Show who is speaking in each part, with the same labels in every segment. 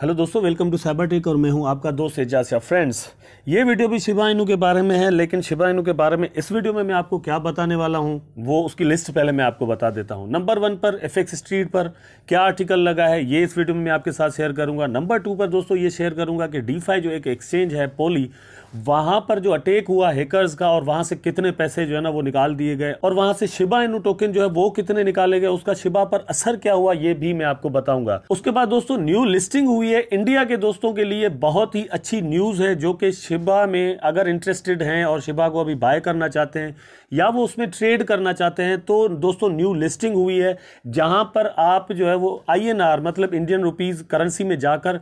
Speaker 1: Hello दोस्तों welcome to cyber tech और मैं हूं आपका दोस्त एजाज या फ्रेंड्स ये वीडियो भी शिवा इनू के बारे में है लेकिन शिवा इनू के बारे में इस वीडियो में मैं आपको क्या बताने वाला हूं वो उसकी लिस्ट पहले मैं आपको बता देता हूं नंबर वन पर एफ स्ट्रीट पर क्या आर्टिकल लगा है ये इस वीडियो में मैं आपके साथ शेयर करूंगा नंबर टू पर दोस्तों ये शेयर करूंगा कि डी जो एक एक्सचेंज है पोली वहाँ पर जो अटैक हुआ हैकर्स का और वहाँ से कितने पैसे जो है ना वो निकाल दिए गए और वहाँ से शिबा इनू टोकन जो है वो कितने निकाले गए उसका शिबा पर असर क्या हुआ ये भी मैं आपको बताऊंगा उसके बाद दोस्तों न्यू लिस्टिंग हुई लिए इंडिया के दोस्तों के लिए बहुत ही अच्छी न्यूज़ है जो कि शिबा में अगर इंटरेस्टेड हैं और शिबा को अभी बाय करना चाहते हैं या वो उसमें ट्रेड करना चाहते हैं तो दोस्तों न्यू लिस्टिंग हुई है जहां पर आप जो है वो आईएनआर मतलब इंडियन रुपीज़ करेंसी में जाकर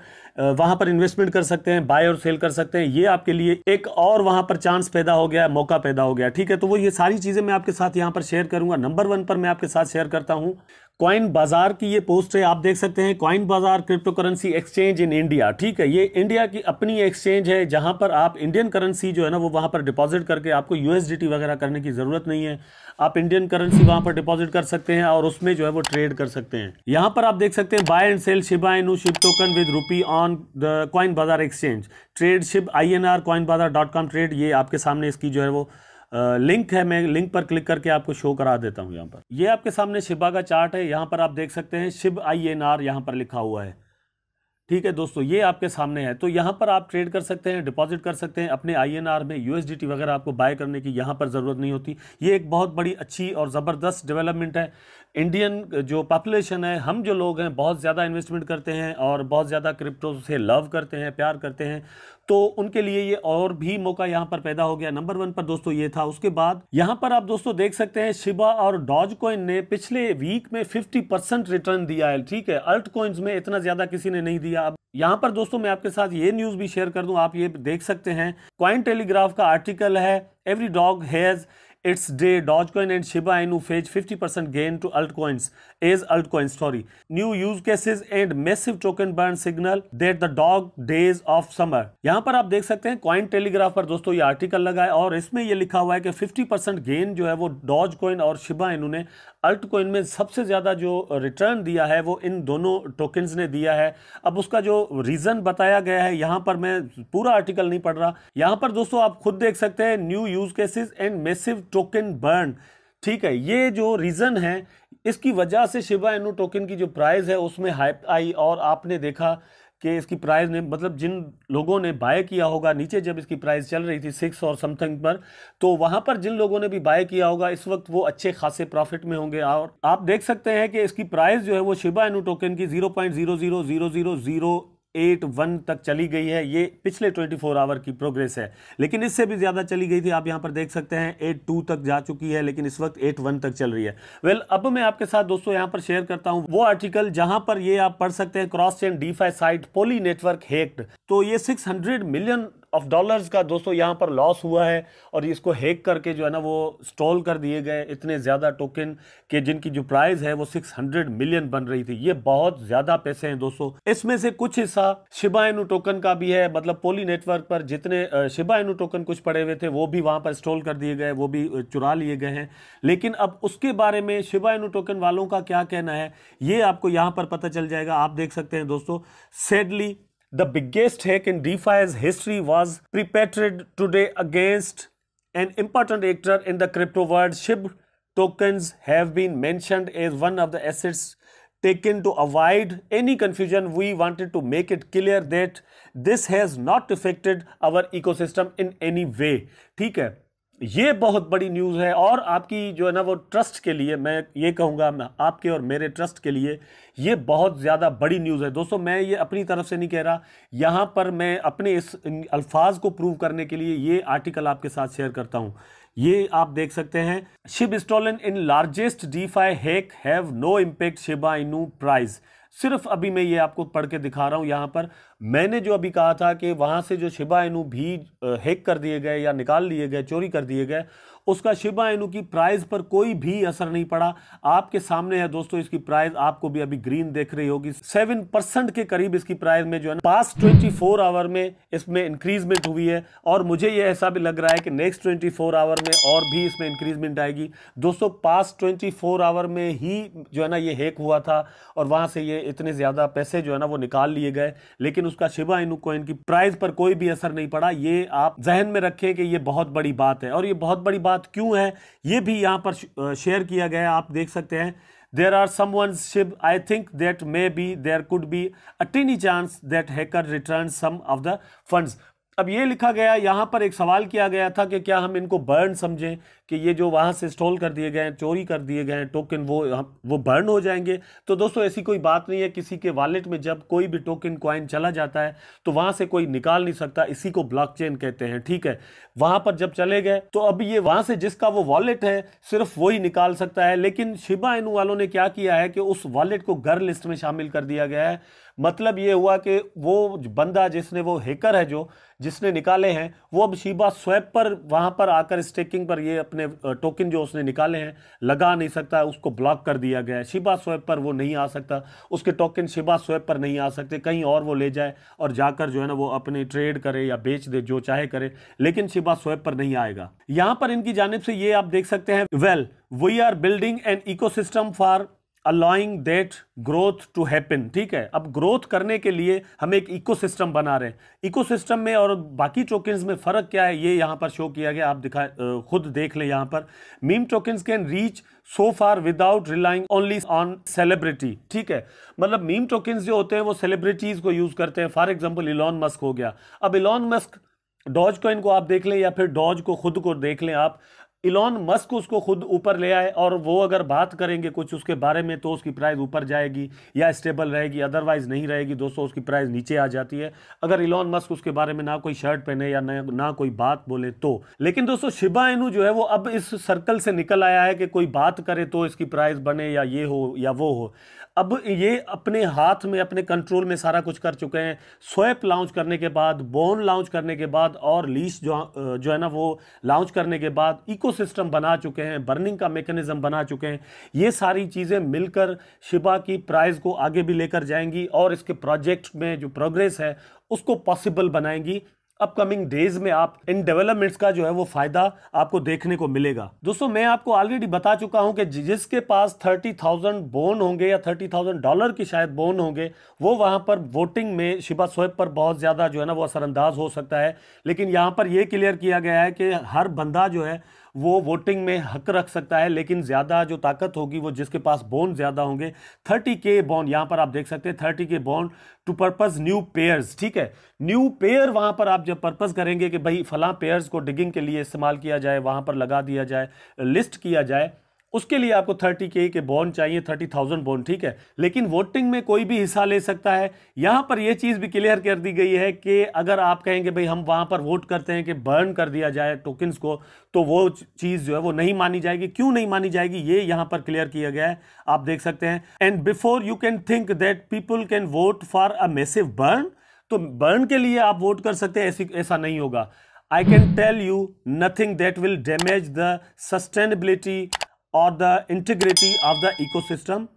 Speaker 1: वहां पर इन्वेस्टमेंट कर सकते हैं बाय और सेल कर सकते हैं ये आपके लिए एक और वहां पर चांस पैदा हो गया मौका पैदा हो गया ठीक है तो वो ये सारी चीज़ें मैं आपके साथ यहाँ पर शेयर करूँगा नंबर वन पर मैं आपके साथ शेयर करता हूँ क्वाइन बाजार की ये पोस्ट है आप देख सकते हैं Koinbazar cryptocurrency exchange in India ठीक है ये इंडिया की अपनी एक्सचेंज है जहां पर आप इंडियन करेंसी जो है ना वो वहां पर डिपॉजिट करके आपको यूएसडीटी वगैरह करने की जरूरत नहीं है आप इंडियन करेंसी वहां पर डिपॉजिट कर सकते हैं और उसमें जो है वो ट्रेड कर सकते हैं यहां पर आप देख सकते हैं buy and sell I no SHIB token with rupee on the Koinbazar exchange trade SHIB I N R Koinbazar dot com trade ये आपके सामने इसकी जो है वो लिंक है मैं लिंक पर क्लिक करके आपको शो करा देता हूँ यहाँ पर ये आपके सामने शिबा का चार्ट है यहाँ पर आप देख सकते हैं शिब आई एन आर यहाँ पर लिखा हुआ है ठीक है दोस्तों ये आपके सामने है तो यहाँ पर आप ट्रेड कर सकते हैं डिपॉजिट कर सकते हैं अपने आई में यूएसडीटी वगैरह आपको बाय करने की यहाँ पर ज़रूरत नहीं होती ये एक बहुत बड़ी अच्छी और ज़बरदस्त डेवलपमेंट है इंडियन जो पॉपुलेशन है हम जो लोग हैं बहुत ज़्यादा इन्वेस्टमेंट करते हैं और बहुत ज़्यादा क्रिप्टो से लव करते हैं प्यार करते हैं तो उनके लिए ये और भी मौका यहाँ पर पैदा हो गया नंबर वन पर दोस्तों ये था उसके बाद यहाँ पर आप दोस्तों देख सकते हैं शिबा और डॉज कॉइन ने पिछले वीक में 50 परसेंट रिटर्न दिया है ठीक है अल्ट कॉइन्स में इतना ज्यादा किसी ने नहीं दिया अब यहाँ पर दोस्तों मैं आपके साथ ये न्यूज भी शेयर कर दूं आप ये देख सकते हैं क्वाइन टेलीग्राफ का आर्टिकल है every dog has its day, Dogecoin and Shiba Inu fetch 50% gain to altcoins as altcoin story. New use cases and massive token burn signal that the dog days of summer. यहाँ पर आप देख सकते हैं coin telegraph पर दोस्तों ये article लगा है और इसमें ये लिखा हुआ है कि 50% गेन जो है वो डॉज कॉइन और शिबा इनू ने अल्ट कॉइन में सबसे ज़्यादा जो रिटर्न दिया है वो इन दोनों टोकन्स ने दिया है अब उसका जो रीज़न बताया गया है यहाँ पर मैं पूरा आर्टिकल नहीं पढ़ रहा यहाँ पर दोस्तों आप खुद देख सकते हैं new use cases and massive token burn ठीक है ये जो रीज़न है इसकी वजह से शिवा एनु टोकन की जो प्राइस है उसमें हाइप आई और आपने देखा कि इसकी प्राइस ने मतलब जिन लोगों ने बाय किया होगा नीचे जब इसकी प्राइस चल रही थी सिक्स और समथिंग पर तो वहां पर जिन लोगों ने भी बाय किया होगा इस वक्त वो अच्छे खासे प्रॉफिट में होंगे और आप देख सकते हैं कि इसकी प्राइस जो है वो शिबा एनु टोकन की zero point zero zero zero zero zero eight तक चली गई है ये पिछले 24 फोर आवर की प्रोग्रेस है लेकिन इससे भी ज़्यादा चली गई थी आप यहां पर देख सकते हैं 82 तक जा चुकी है लेकिन इस वक्त 81 तक चल रही है वेल well, अब मैं आपके साथ दोस्तों यहां पर शेयर करता हूं वो आर्टिकल जहां पर ये आप पढ़ सकते हैं cross chain DeFi site Poly Network hacked तो ये सिक्स मिलियन ऑफ डॉलर्स का दोस्तों यहाँ पर लॉस हुआ है और इसको हैक करके जो है ना वो स्टॉल कर दिए गए इतने ज़्यादा टोकन के जिनकी जो प्राइस है वो 600 मिलियन बन रही थी ये बहुत ज़्यादा पैसे हैं दोस्तों इसमें से कुछ हिस्सा शिबाइनु टोकन का भी है मतलब पोली नेटवर्क पर जितने शिबाइनु टोकन कुछ पड़े हुए थे वो भी वहाँ पर स्टॉल कर दिए गए वो भी चुरा लिए गए हैं लेकिन अब उसके बारे में शिबाइनु टोकन वालों का क्या कहना है ये आपको यहाँ पर पता चल जाएगा आप देख सकते हैं दोस्तों सेडली The biggest hack in DeFi's history was perpetrated today against an important actor in the crypto world. SHIB tokens have been mentioned as one of the assets taken to avoid any confusion. We wanted to make it clear that this has not affected our ecosystem in any way. ठीक है ये बहुत बड़ी news है और आपकी जो है ना वो ट्रस्ट के लिए मैं ये कहूँगा आपके और मेरे ट्रस्ट के लिए ये बहुत ज़्यादा बड़ी न्यूज़ है दोस्तों मैं ये अपनी तरफ से नहीं कह रहा यहाँ पर मैं अपने इस अल्फाज को प्रूव करने के लिए ये आर्टिकल आपके साथ शेयर करता हूँ ये आप देख सकते हैं SHIB stolen in largest DeFi hack have no impact Shiba Inu price सिर्फ अभी मैं ये आपको पढ़ के दिखा रहा हूँ यहाँ पर मैंने जो अभी कहा था कि वहाँ से जो शिबा इनू भी हैक कर दिए गए या निकाल लिए गए चोरी कर दिए गए उसका शिबा इनू की प्राइस पर कोई भी असर नहीं पड़ा आपके सामने है दोस्तों इसकी प्राइस आपको भी अभी ग्रीन देख रही होगी सेवन परसेंट के करीब इसकी प्राइस में जो है ना पास ट्वेंटी फोर आवर में इसमें इंक्रीजमेंट हुई है और मुझे यह ऐसा भी लग रहा है कि नेक्स्ट ट्वेंटी फोर आवर में और भी इसमें इंक्रीजमेंट आएगी दोस्तों पास्ट ट्वेंटी फोर आवर में ही जो है ना ये हैक हुआ था और वहाँ से ये इतने ज़्यादा पैसे जो है ना वो निकाल लिए गए लेकिन उसका शिबा इनू कोइन की प्राइस पर कोई भी असर नहीं पड़ा ये आप जहन में रखें कि ये बहुत बड़ी बात है और ये बहुत बड़ी बात बात क्यों है ये भी यहाँ पर शेयर किया गया आप देख सकते हैं there are some I think that maybe there could be a tiny chance that hacker return some of the fund अब ये लिखा गया यहाँ पर एक सवाल किया गया था कि क्या हम इनको बर्न समझें कि ये जो वहाँ से स्टॉल कर दिए गए चोरी कर दिए गए टोकन वो वो बर्न हो जाएंगे तो दोस्तों ऐसी कोई बात नहीं है किसी के वॉलेट में जब कोई भी टोकन कॉइन चला जाता है तो वहाँ से कोई निकाल नहीं सकता इसी को ब्लॉकचेन कहते हैं ठीक है वहाँ पर जब चले गए तो अब ये वहाँ से जिसका वो वॉलेट है सिर्फ वही निकाल सकता है लेकिन शिबा इन वालों ने क्या किया है कि उस वॉलेट को घर लिस्ट में शामिल कर दिया गया है मतलब ये हुआ कि वो बंदा जिसने वो हैकर है जो जिसने निकाले हैं वो अब शीबा स्वैप पर वहाँ पर आकर स्टेकिंग पर ये अपने टोकन जो उसने निकाले हैं लगा नहीं सकता उसको ब्लॉक कर दिया गया है शिबा स्वैप पर वो नहीं आ सकता उसके टोकन शिबा स्वैप पर नहीं आ सकते कहीं और वो ले जाए और जाकर जो है ना वो अपनी ट्रेड करे या बेच दे जो चाहे करे लेकिन शिबा स्वैप पर नहीं आएगा यहाँ पर इनकी जानब से ये आप देख सकते हैं well we are building an ecosystem for allowing that growth to happen ठीक है अब ग्रोथ करने के लिए हम एक इकोसिस्टम बना रहे हैं इकोसिस्टम में और बाकी टोकन्स में फ़र्क क्या है ये यहाँ पर शो किया गया आप दिखा खुद देख लें यहाँ पर meme tokens can reach so far without relying only on celebrity ठीक है मतलब मीम टोकन्स जो होते हैं वो सेलिब्रिटीज़ को यूज़ करते हैं फॉर एग्जाम्पल इलॉन मस्क हो गया अब इलॉन मस्क डॉज कॉइन को आप देख लें या फिर डॉज को खुद को देख लें आप इलॉन मस्क उसको खुद ऊपर ले आए और वो अगर बात करेंगे कुछ उसके बारे में तो उसकी प्राइस ऊपर जाएगी या स्टेबल रहेगी अदरवाइज नहीं रहेगी दोस्तों उसकी प्राइस नीचे आ जाती है अगर इलॉन मस्क उसके बारे में ना कोई शर्ट पहने या ना, ना कोई बात बोले तो लेकिन दोस्तों शिबा इनू जो है वो अब इस सर्कल से निकल आया है कि कोई बात करे तो इसकी प्राइस बने या ये हो या वो हो अब ये अपने हाथ में अपने कंट्रोल में सारा कुछ कर चुके हैं स्वैप लॉन्च करने के बाद बोन लॉन्च करने के बाद और लीस जो जो है ना वो लॉन्च करने के बाद इकोसिस्टम बना चुके हैं बर्निंग का मेकनिज़म बना चुके हैं ये सारी चीज़ें मिलकर शिबा की प्राइज़ को आगे भी लेकर जाएंगी और इसके प्रोजेक्ट में जो प्रोग्रेस है उसको पॉसिबल बनाएंगी अपकमिंग डेज में आप इन डेवलपमेंट्स का जो है वो फायदा आपको देखने को मिलेगा दोस्तों मैं आपको ऑलरेडी बता चुका हूं कि जिसके पास थर्टी थाउजेंड बोन होंगे या थर्टी थाउजेंड डॉलर की शायद बोन होंगे वो वहां पर वोटिंग में शिबा सोएब पर बहुत ज्यादा जो है ना वो असरअंदाज हो सकता है लेकिन यहाँ पर यह क्लियर किया गया है कि हर बंदा जो है वो वोटिंग में हक रख सकता है लेकिन ज़्यादा जो ताकत होगी वो जिसके पास बॉन्ड ज़्यादा होंगे थर्टी के बॉन्ड यहाँ पर आप देख सकते हैं thirty K bond to purpose new pairs ठीक है न्यू पेयर वहाँ पर आप जब पर्पज़ करेंगे कि भाई फलां पेयर्स को डिगिंग के लिए इस्तेमाल किया जाए वहाँ पर लगा दिया जाए लिस्ट किया जाए उसके लिए आपको थर्टी के के बॉन्ड चाहिए थर्टी थाउजेंड बॉन्ड ठीक है लेकिन वोटिंग में कोई भी हिस्सा ले सकता है यहां पर यह चीज भी क्लियर कर दी गई है कि अगर आप कहेंगे भाई हम वहां पर वोट करते हैं कि बर्न कर दिया जाए टोकन्स को तो वो चीज जो है वो नहीं मानी जाएगी क्यों नहीं मानी जाएगी ये यहां पर क्लियर किया गया है आप देख सकते हैं and before you can think that people can vote for a massive burn तो बर्न के लिए आप वोट कर सकते हैं ऐसी ऐसा नहीं होगा I can tell you nothing that will damage the sustainability or the integrity of the ecosystem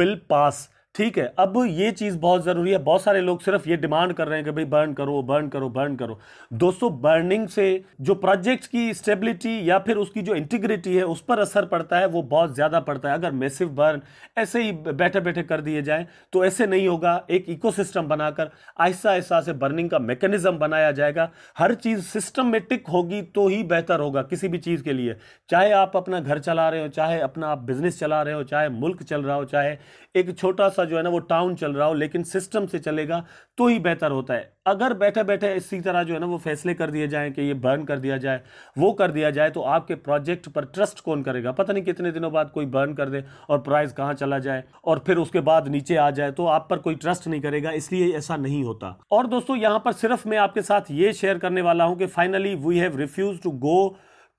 Speaker 1: will pass ठीक है अब ये चीज़ बहुत ज़रूरी है बहुत सारे लोग सिर्फ ये डिमांड कर रहे हैं कि भाई बर्न करो बर्न करो बर्न करो दोस्तों बर्निंग से जो प्रोजेक्ट की स्टेबिलिटी या फिर उसकी जो इंटीग्रिटी है उस पर असर पड़ता है वो बहुत ज़्यादा पड़ता है अगर मेसिव बर्न ऐसे ही बैठे बैठे कर दिए जाए तो ऐसे नहीं होगा एक इकोसिस्टम बनाकर आहिस्ता आहिस्ता से बर्निंग का मैकेनिज्म बनाया जाएगा हर चीज़ सिस्टमेटिक होगी तो ही बेहतर होगा किसी भी चीज़ के लिए चाहे आप अपना घर चला रहे हो चाहे अपना आप बिजनेस चला रहे हो चाहे मुल्क चल रहा हो चाहे एक छोटा सा सा जो है ना वो टाउन चल रहा हो लेकिन सिस्टम से चलेगा तो ही बेहतर होता है अगर बैठे बैठे इसी तरह जो है ना वो फैसले कर दिए जाएं कि ये बर्न कर दिया जाए वो कर दिया जाए तो आपके प्रोजेक्ट पर ट्रस्ट कौन करेगा पता नहीं कितने दिनों बाद कोई बर्न कर दे और प्राइस कहाँ चला जाए और फिर उसके बाद नीचे आ जाए तो आप पर कोई ट्रस्ट नहीं करेगा इसलिए ऐसा नहीं होता और दोस्तों यहाँ पर सिर्फ मैं आपके साथ ये शेयर करने वाला हूँ कि finally we have refuse to go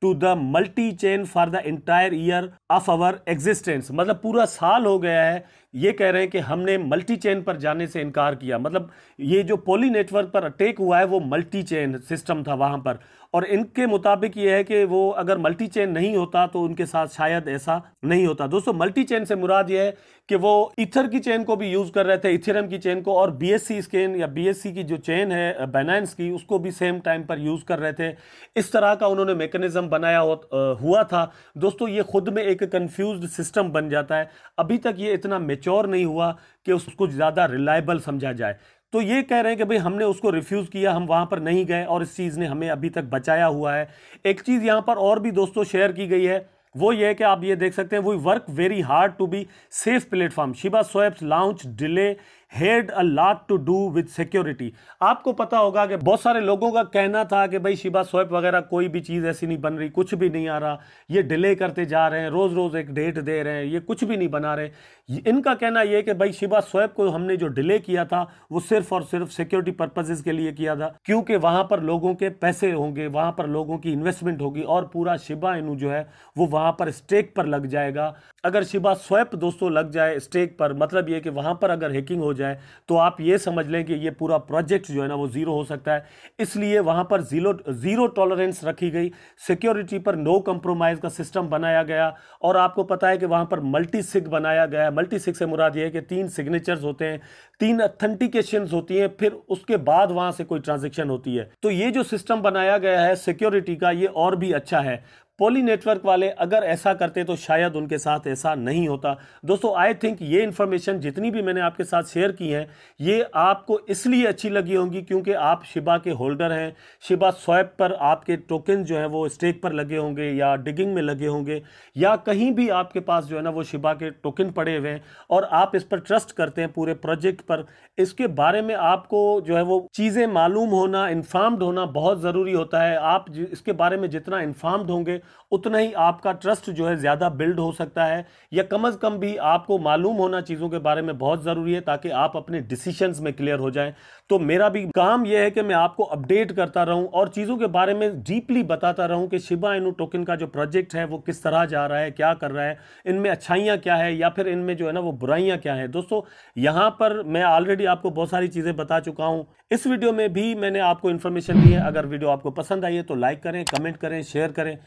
Speaker 1: to the multi chain for the entire year of our existence मतलब पूरा साल हो गया है ये कह रहे हैं कि हमने मल्टी चेन पर जाने से इनकार किया मतलब ये जो पोली नेटवर्क पर अटैक हुआ है वो मल्टी चेन सिस्टम था वहाँ पर और इनके मुताबिक ये है कि वो अगर मल्टी चेन नहीं होता तो उनके साथ शायद ऐसा नहीं होता दोस्तों मल्टी चेन से मुराद ये है कि वो इथर की चेन को भी यूज़ कर रहे थे इथेरम की चेन को और बी एस सी स्कैन या बी एस सी की जो चेन है बैनांस की उसको भी सेम टाइम पर यूज़ कर रहे थे इस तरह का उन्होंने मेकनिज़म बनाया हो, हुआ था दोस्तों ये खुद में एक कन्फ्यूज सिस्टम बन जाता है अभी तक ये इतना मेच्योर नहीं हुआ कि उसको ज़्यादा रिलायबल समझा जाए तो ये कह रहे हैं कि भाई हमने उसको रिफ्यूज़ किया हम वहाँ पर नहीं गए और इस चीज़ ने हमें अभी तक बचाया हुआ है एक चीज़ यहाँ पर और भी दोस्तों शेयर की गई है वो ये है कि आप ये देख सकते हैं we work very hard to be safe platform ShibaSwap's launch delay had a lot to do with security आपको पता होगा कि बहुत सारे लोगों का कहना था कि भाई शिबा स्वैप वगैरह कोई भी चीज़ ऐसी नहीं बन रही कुछ भी नहीं आ रहा ये डिले करते जा रहे हैं रोज़ रोज़ एक डेट दे रहे हैं ये कुछ भी नहीं बना रहे इनका कहना यह कि भाई शिबा स्वैप को हमने जो डिले किया था वो सिर्फ और सिर्फ सिक्योरिटी पर्पजेज के लिए किया था क्योंकि वहाँ पर लोगों के पैसे होंगे वहाँ पर लोगों की इन्वेस्टमेंट होगी और पूरा शिबा इनू जो है वो वहाँ पर स्टेक पर लग जाएगा अगर शिबा स्वैप दोस्तों लग जाए स्टेक पर मतलब ये कि वहाँ पर अगर हैकिंग हो जाए जाए तो आप ये समझ लें कि ये पूरा प्रोजेक्ट जो है ना वो ज़ीरो हो सकता है इसलिए वहाँ पर ज़ीरो ज़ीरो टॉलरेंस रखी गई सिक्योरिटी पर नो कंप्रोमाइज़ का सिस्टम बनाया गया और आपको पता है कि वहाँ पर मल्टी सिग बनाया गया है मल्टी सिग से मुराद ये है कि तीन सिग्नेचर्स होते हैं तीन अथेंटिकेशन होती हैं फिर उसके बाद वहाँ से कोई ट्रांजेक्शन होती है तो ये जो सिस्टम बनाया गया है सिक्योरिटी का ये और भी अच्छा है पोली नेटवर्क वाले अगर ऐसा करते तो शायद उनके साथ ऐसा नहीं होता दोस्तों आई थिंक ये इन्फॉर्मेशन जितनी भी मैंने आपके साथ शेयर की है ये आपको इसलिए अच्छी लगी होंगी क्योंकि आप शिबा के होल्डर हैं शिबा स्वैप पर आपके टोकन जो है वो स्टेक पर लगे होंगे या डिगिंग में लगे होंगे या कहीं भी आपके पास जो है ना वो शिबा के टोकन पड़े हुए हैं और आप इस पर ट्रस्ट करते हैं पूरे प्रोजेक्ट पर इसके बारे में आपको जो है वो चीज़ें मालूम होना इन्फॉर्म्ड होना बहुत ज़रूरी होता है आप इसके बारे में जितना इन्फॉर्म्ड होंगे उतना ही आपका ट्रस्ट जो है ज़्यादा बिल्ड हो सकता है या कम अज़ कम भी आपको मालूम होना चीज़ों के बारे में बहुत ज़रूरी है ताकि आप अपने डिसीशन में क्लियर हो जाएं तो मेरा भी काम यह है कि मैं आपको अपडेट करता रहूं और चीज़ों के बारे में डीपली बताता रहूं कि शिबा इनू टोकन का जो प्रोजेक्ट है वो किस तरह जा रहा है क्या कर रहा है इनमें अच्छाइयाँ क्या है या फिर इनमें जो है ना वो बुराइयाँ क्या है दोस्तों यहाँ पर मैं ऑलरेडी आपको बहुत सारी चीज़ें बता चुका हूँ इस वीडियो में भी मैंने आपको इन्फॉर्मेशन दी है अगर वीडियो आपको पसंद आई है तो लाइक करें कमेंट करें शेयर करें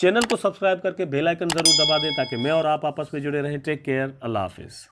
Speaker 1: चैनल को सब्सक्राइब करके बेल आइकन जरूर दबा दें ताकि मैं और आप आपस में जुड़े रहें टेक केयर अल्लाह हाफिज़